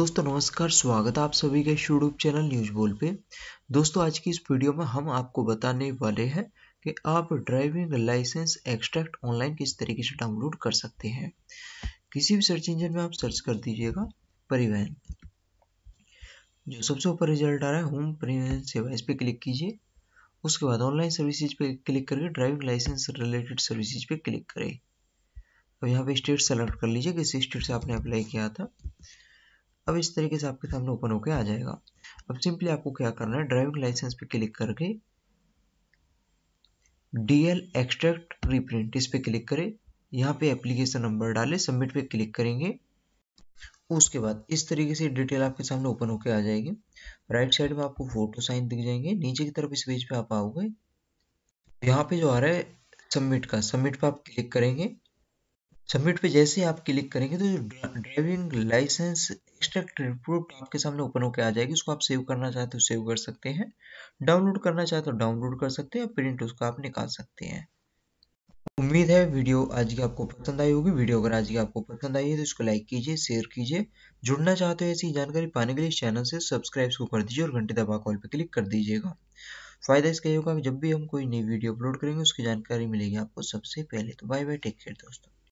दोस्तों नमस्कार स्वागत है आप सभी के यूट्यूब चैनल न्यूज बोल पे दोस्तों आज की इस वीडियो में हम आपको बताने वाले हैं कि आप ड्राइविंग लाइसेंस एक्सट्रैक्ट ऑनलाइन किस तरीके से डाउनलोड कर सकते हैं किसी भी सर्च इंजन में आप सर्च कर दीजिएगा परिवहन जो सबसे ऊपर रिजल्ट आ रहा है होम परिवहन सेवा इस पर क्लिक कीजिए उसके बाद ऑनलाइन सर्विसेज पे क्लिक करके ड्राइविंग लाइसेंस रिलेटेड सर्विसेज पे क्लिक करें और तो यहाँ पे स्टेट सेलेक्ट कर लीजिए किस स्टेट से आपने अप्लाई किया था अब इस तरीके से आपके सामने ओपन होकर आ जाएगा अब सिंपली आपको क्या करना है ड्राइविंग लाइसेंस पे क्लिक करके डीएल एक्सट्रैक्ट रीप्रिंट इस पे क्लिक करें यहाँ पे एप्लीकेशन नंबर डालें सबमिट पे क्लिक करेंगे उसके बाद इस तरीके से डिटेल आपके सामने ओपन होकर आ जाएगी राइट साइड में आपको फोटो साइन दिख जाएंगे नीचे की तरफ इस पेज पे आप आओगे यहाँ पे जो आ रहा है सबमिट का सबमिट पे आप क्लिक करेंगे सबमिट पे जैसे ही आप क्लिक करेंगे तो ड्राइविंग लाइसेंस एक्सट्रैक्ट रिपोर्ट आपके सामने ओपन होकर आ जाएगी उसको आप सेव करना चाहते हो सेव कर सकते हैं डाउनलोड करना चाहते हो डाउनलोड कर सकते हैं प्रिंट उसको आप निकाल सकते हैं उम्मीद है वीडियो आज की आपको पसंद आई होगी वीडियो अगर आज की आपको पसंद आई है तो इसको लाइक कीजिए शेयर कीजिए जुड़ना चाहते हो ऐसी जानकारी पाने के लिए इस चैनल से सब्सक्राइब को कर दीजिए और घंटे दबा कॉल पर क्लिक कर दीजिएगा फायदा इसका ये होगा कि जब भी हम कोई नई वीडियो अपलोड करेंगे उसकी जानकारी मिलेगी आपको सबसे पहले तो बाय बाय टेक केयर दोस्तों